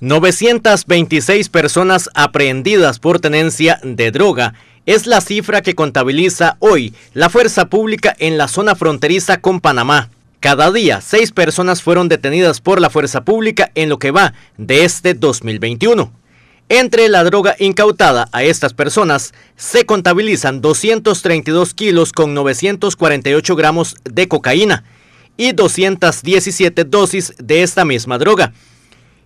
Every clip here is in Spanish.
926 personas aprehendidas por tenencia de droga es la cifra que contabiliza hoy la fuerza pública en la zona fronteriza con Panamá. Cada día, seis personas fueron detenidas por la fuerza pública en lo que va de este 2021. Entre la droga incautada a estas personas se contabilizan 232 kilos con 948 gramos de cocaína y 217 dosis de esta misma droga,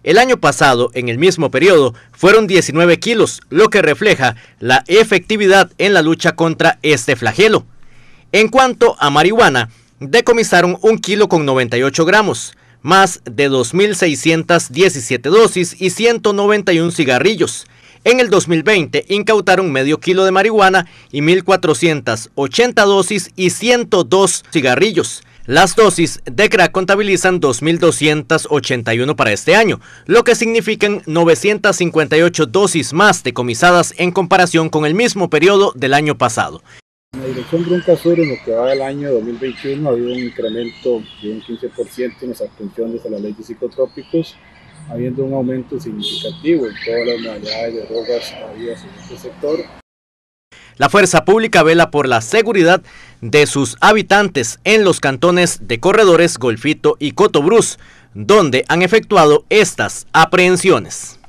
el año pasado, en el mismo periodo, fueron 19 kilos, lo que refleja la efectividad en la lucha contra este flagelo. En cuanto a marihuana, decomisaron un kilo con 98 gramos, más de 2.617 dosis y 191 cigarrillos. En el 2020 incautaron medio kilo de marihuana y 1.480 dosis y 102 cigarrillos. Las dosis de CRA contabilizan 2.281 para este año, lo que significan 958 dosis más decomisadas en comparación con el mismo periodo del año pasado. En la dirección Brunca Sur, lo que va del año 2021, ha habido un incremento de un 15% en las abstenciones a la ley de psicotrópicos, habiendo un aumento significativo en todas las modalidades de drogas habidas en este sector. La Fuerza Pública vela por la seguridad de sus habitantes en los cantones de Corredores, Golfito y Cotobruz, donde han efectuado estas aprehensiones.